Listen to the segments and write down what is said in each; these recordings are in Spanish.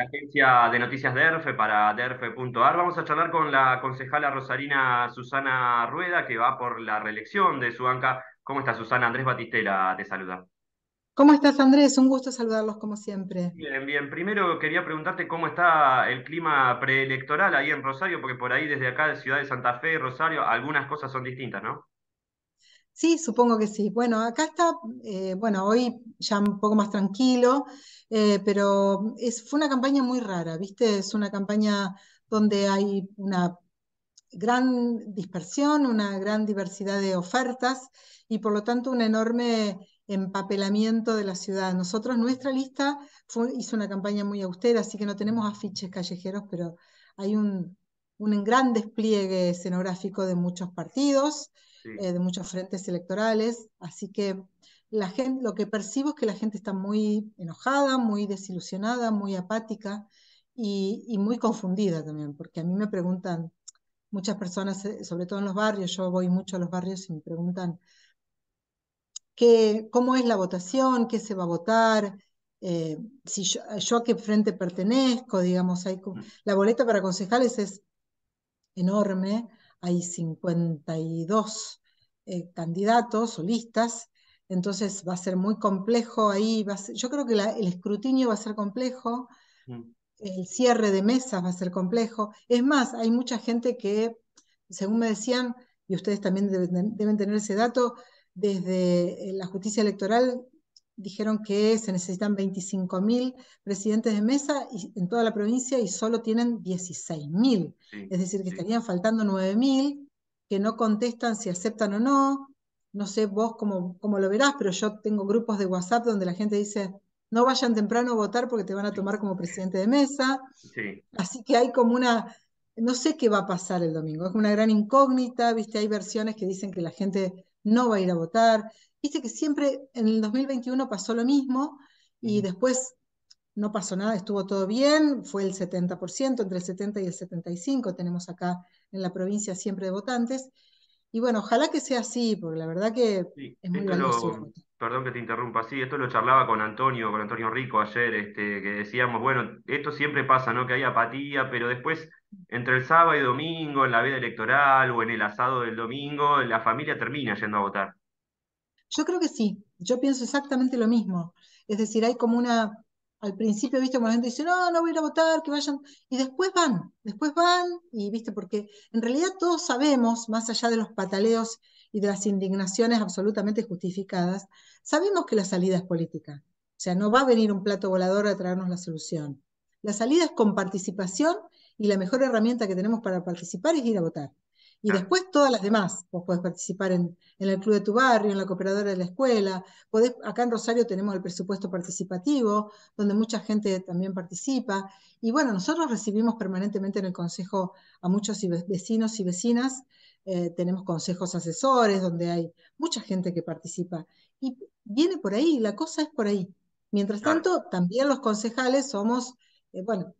agencia de noticias DERFE, para DERFE.ar. Vamos a charlar con la concejala rosarina Susana Rueda, que va por la reelección de su banca. ¿Cómo está Susana? Andrés Batistela te saluda. ¿Cómo estás, Andrés? Un gusto saludarlos como siempre. Bien, bien. Primero quería preguntarte cómo está el clima preelectoral ahí en Rosario, porque por ahí desde acá, de Ciudad de Santa Fe, y Rosario, algunas cosas son distintas, ¿no? Sí, supongo que sí. Bueno, acá está, eh, bueno, hoy ya un poco más tranquilo, eh, pero es, fue una campaña muy rara, ¿viste? Es una campaña donde hay una gran dispersión, una gran diversidad de ofertas y por lo tanto un enorme empapelamiento de la ciudad. Nosotros, nuestra lista hizo una campaña muy austera, así que no tenemos afiches callejeros, pero hay un, un gran despliegue escenográfico de muchos partidos. Eh, de muchos frentes electorales, así que la gente, lo que percibo es que la gente está muy enojada, muy desilusionada, muy apática y, muy confundida también, porque a mí me preguntan muchas personas, eh, sobre todo en los barrios, yo voy mucho a los barrios y me preguntan cómo es la votación, qué se va a votar, eh, si yo, yo, a qué frente pertenezco, digamos, hay, mm. la boleta para concejales es enorme, hay 52 eh, candidatos o listas, entonces va a ser muy complejo ahí, yo creo que el escrutinio va a ser complejo, mm. el cierre de mesas va a ser complejo, es más, hay mucha gente que, según me decían, y ustedes también deben tener ese dato, desde eh, la justicia electoral dijeron que se necesitan 25.000 presidentes de mesa en toda la provincia y solo tienen 16.000. es decir, que estarían faltando 9.000 que no contestan si aceptan o no. No sé vos cómo, cómo, lo verás, pero yo tengo grupos de WhatsApp donde la gente dice, no vayan temprano a votar porque te van a tomar como presidente de mesa. Así que hay como una... No sé qué va a pasar el domingo, es una gran incógnita, viste, hay versiones que dicen que la gente no va a ir a votar, Viste que siempre en el 2021 pasó lo mismo y después no pasó nada, estuvo todo bien, fue el 70%, entre el 70 y el 75 tenemos acá en la provincia siempre de votantes. Y bueno, ojalá que sea así, porque la verdad que es muy Perdón que te interrumpa, sí, esto lo charlaba con Antonio, con Antonio Rico ayer, este, que decíamos, bueno, esto siempre pasa, ¿no? Que hay apatía, pero después, entre el sábado y domingo, en la veda electoral o en el asado del domingo, la familia termina yendo a votar. Yo creo que sí, yo pienso exactamente lo mismo. Es decir, hay como una, al principio, viste, como la gente dice, no, no voy a ir a votar, que vayan, y después van, después van, y viste, porque en realidad todos sabemos, más allá de los pataleos y de las indignaciones absolutamente justificadas, sabemos que la salida es política. O sea, no va a venir un plato volador a traernos la solución. La salida es con participación y la mejor herramienta que tenemos para participar es ir a votar. Y después todas las demás. Vos podés participar en, el club de tu barrio, en la cooperadora de la escuela. Podés, acá en Rosario tenemos el presupuesto participativo, donde mucha gente también participa. Y bueno, nosotros recibimos permanentemente en el consejo a muchos vecinos y vecinas. Eh, tenemos consejos asesores, donde hay mucha gente que participa. Y viene por ahí, la cosa es por ahí. Mientras tanto, también los concejales somos, eh, bueno,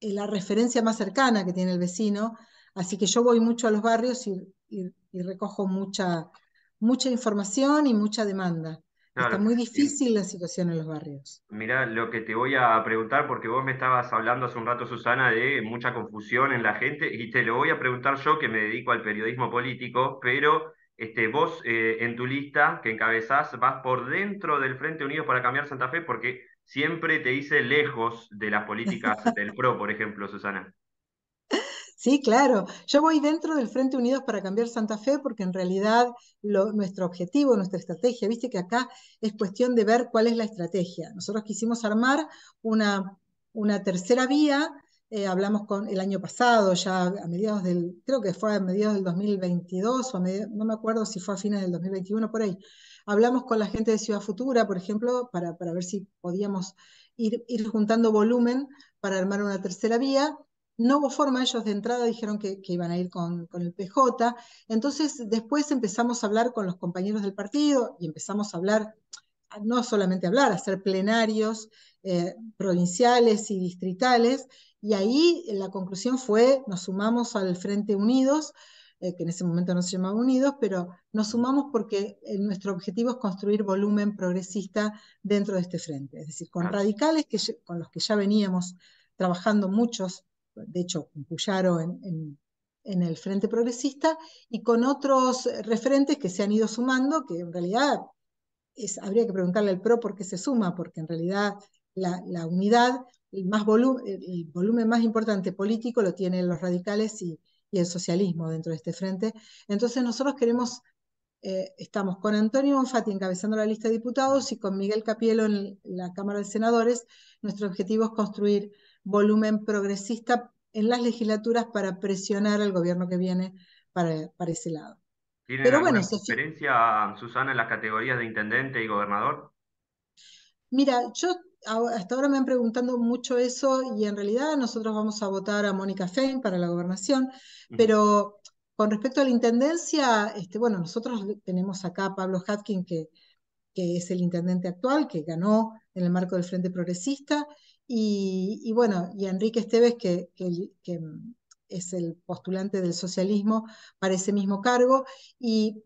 eh, la referencia más cercana que tiene el vecino Así que yo voy mucho a los barrios y, recojo mucha, mucha información y mucha demanda. Está muy difícil la situación en los barrios. Mira, lo que te voy a preguntar, porque vos me estabas hablando hace un rato, Susana, de mucha confusión en la gente, y te lo voy a preguntar yo, que me dedico al periodismo político, pero este, vos eh, en tu lista que encabezás vas por dentro del Frente Unido para Cambiar Santa Fe, porque siempre te hice lejos de las políticas del PRO, por ejemplo, Susana. Sí, claro. Yo voy dentro del Frente Unidos para Cambiar Santa Fe porque en realidad nuestro objetivo, nuestra estrategia, viste que acá es cuestión de ver cuál es la estrategia. Nosotros quisimos armar una, una tercera vía, eh, hablamos con el año pasado, ya a mediados del, creo que fue a mediados del 2022 o a no me acuerdo si fue a fines del 2021 por ahí. Hablamos con la gente de Ciudad Futura, por ejemplo, para, ver si podíamos ir, ir juntando volumen para armar una tercera vía no hubo forma, ellos de entrada dijeron que, iban a ir con, el PJ, entonces después empezamos a hablar con los compañeros del partido y empezamos a hablar, no solamente hablar, a hacer plenarios eh, provinciales y distritales, y ahí eh, la conclusión fue, nos sumamos al Frente Unidos, eh, que en ese momento no se llamaba Unidos, pero nos sumamos porque nuestro objetivo es construir volumen progresista dentro de este frente, es decir, con radicales que, con los que ya veníamos trabajando muchos de hecho con Puyaro en, el Frente Progresista, y con otros referentes que se han ido sumando, que en realidad es, habría que preguntarle al PRO por qué se suma, porque en realidad la, unidad, el, más el volumen más importante político lo tienen los radicales y, el socialismo dentro de este frente. Entonces nosotros queremos eh, estamos con Antonio Bonfatti encabezando la lista de diputados y con Miguel Capielo en la Cámara de Senadores. Nuestro objetivo es construir volumen progresista en las legislaturas para presionar al gobierno que viene para, para ese lado. ¿Tiene Pero diferencia, Susana, en las categorías de intendente y gobernador? Mira, yo hasta ahora me han preguntado mucho eso y en realidad nosotros vamos a votar a Mónica Fein para la gobernación, pero con respecto a la intendencia, este, bueno, nosotros tenemos acá a Pablo Hatkin, que, que es el intendente actual, que ganó en el marco del Frente Progresista, y, bueno, y Enrique Esteves, que, mm, es el postulante del socialismo para ese mismo cargo. Y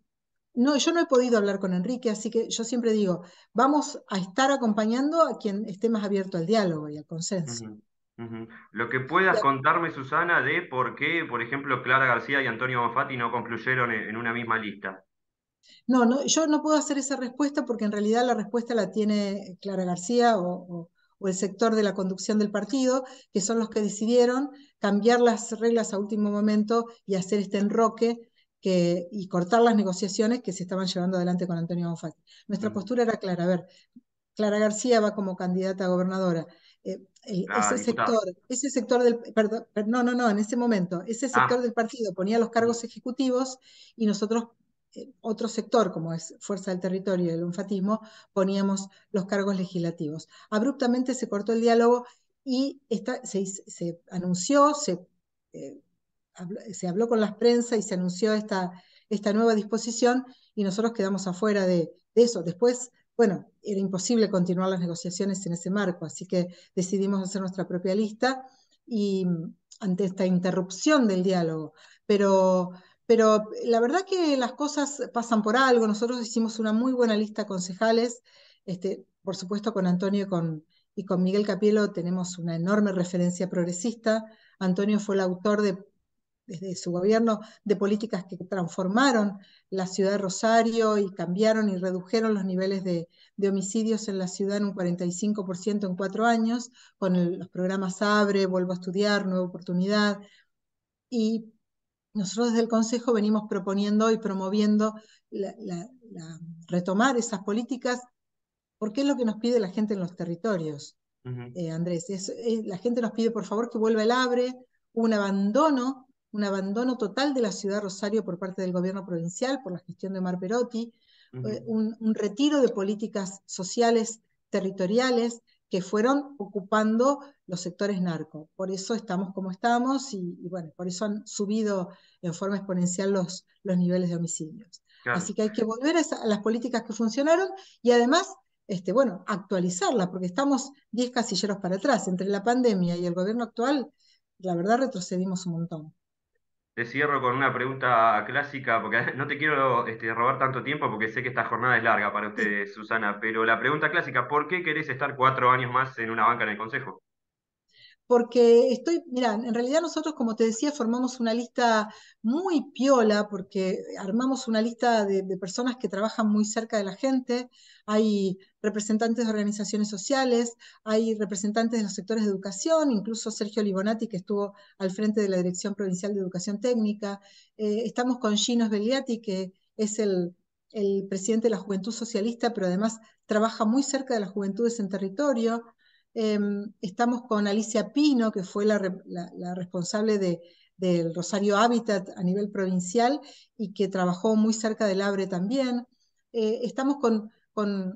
no, yo no he podido hablar con Enrique, así que yo siempre digo, vamos a estar acompañando a quien esté más abierto al diálogo y al consenso. Lo que puedas contarme, Susana, de por qué, por ejemplo, Clara García y Antonio Bonfatti no concluyeron e, en una misma lista. No, no, yo no puedo hacer esa respuesta porque en realidad la respuesta la tiene Clara García o o el sector de la conducción del partido, que son los que decidieron cambiar las reglas a último momento y hacer este enroque que, y cortar las negociaciones que se estaban llevando adelante con Antonio Bonfatti. Nuestra postura era clara, a ver, Clara García va como candidata a gobernadora. Eh, ah, ese sector, ese sector del, perdón, no, no, no, en ese momento, ese ah. sector del partido ponía los cargos ejecutivos y nosotros eh, otro sector, como es Fuerza del Territorio y el Lunfatismo, poníamos los cargos legislativos. Abruptamente se cortó el diálogo y esta, se, anunció, se, eh, habló, se, habló, con las prensas y se anunció esta, esta nueva disposición y nosotros quedamos afuera de, de eso. Después, bueno, era imposible continuar las negociaciones en ese marco, así que decidimos hacer nuestra propia lista y mm, ante esta interrupción del diálogo. Pero pero la verdad que las cosas pasan por algo. Nosotros hicimos una muy buena lista concejales, este, por supuesto con Antonio y con, Miguel Capielo tenemos una enorme referencia progresista. Antonio fue el autor de, desde su gobierno de políticas que transformaron la ciudad de Rosario y cambiaron y redujeron los niveles de, homicidios en la ciudad en un 45% en cuatro años, con los programas Abre, Vuelvo a Estudiar, Nueva Oportunidad. Y nosotros desde el Consejo venimos proponiendo y promoviendo retomar esas políticas, porque es lo que nos pide la gente en los territorios, eh, Andrés. Eh, la gente nos pide, por favor, que vuelva el ABRE, un abandono, un abandono total de la ciudad de Rosario por parte del gobierno provincial, por la gestión de Mar Perotti, eh, un, un retiro de políticas sociales territoriales, que fueron ocupando los sectores narco. Por eso estamos como estamos y, bueno, por eso han subido en forma exponencial los, los niveles de homicidios. Así que hay que volver a, las políticas que funcionaron y además, este, bueno, actualizarlas porque estamos 10 casilleros para atrás. Entre la pandemia y el gobierno actual, la verdad retrocedimos un montón te cierro con una pregunta clásica, porque no te quiero este, robar tanto tiempo, porque sé que esta jornada es larga para ustedes, Susana, pero la pregunta clásica, ¿por qué querés estar cuatro años más en una banca en el Consejo? porque estoy, mira, en realidad nosotros, como te decía, formamos una lista muy piola, porque armamos una lista de, personas que trabajan muy cerca de la gente, hay representantes de organizaciones sociales, hay representantes de los sectores de educación, incluso Sergio Libonati, que estuvo al frente de la Dirección Provincial de Educación Técnica, eh, estamos con Gino Sbeliati, que es el el presidente de la Juventud Socialista, pero además trabaja muy cerca de las juventudes en territorio. Em, estamos con Alicia Pino, que fue la, responsable del Rosario Habitat a nivel provincial y que trabajó muy cerca del Abre también. Eh, estamos con,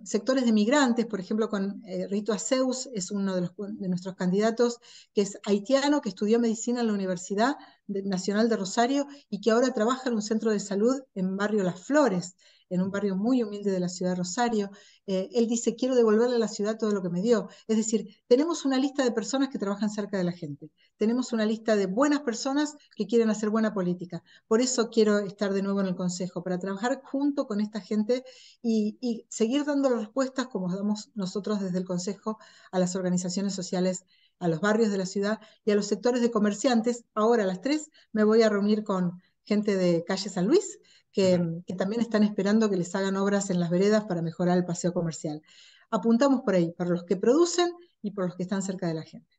sectores de migrantes, por ejemplo, con eh, Rito Aceus, es uno de, de, nuestros candidatos, que es haitiano, que estudió medicina en la Universidad Nacional de Rosario y que ahora trabaja en un centro de salud en Barrio Las Flores en un barrio muy humilde de la ciudad de Rosario. Eh, él dice, quiero devolverle a la ciudad todo lo que me dio. Es decir, tenemos una lista de personas que trabajan cerca de la gente. Tenemos una lista de buenas personas que quieren hacer buena política. Por eso quiero estar de nuevo en el Consejo, para trabajar junto con esta gente y, seguir dando las respuestas como damos nosotros desde el Consejo a las organizaciones sociales a los barrios de la ciudad y a los sectores de comerciantes. Ahora a las tres me voy a reunir con gente de Calle San Luis Mm, que, también están esperando que les hagan obras en las veredas para mejorar el paseo comercial. Apuntamos por ahí, para los que producen y por los que están cerca de la gente.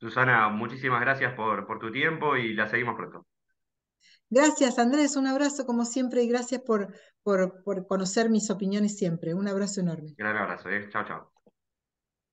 Susana, muchísimas gracias por, tu tiempo y la seguimos pronto. Gracias, Andrés. Un abrazo como siempre y gracias por, conocer mis opiniones siempre. Un abrazo enorme. Gran abrazo. ¿eh? Chao, chao.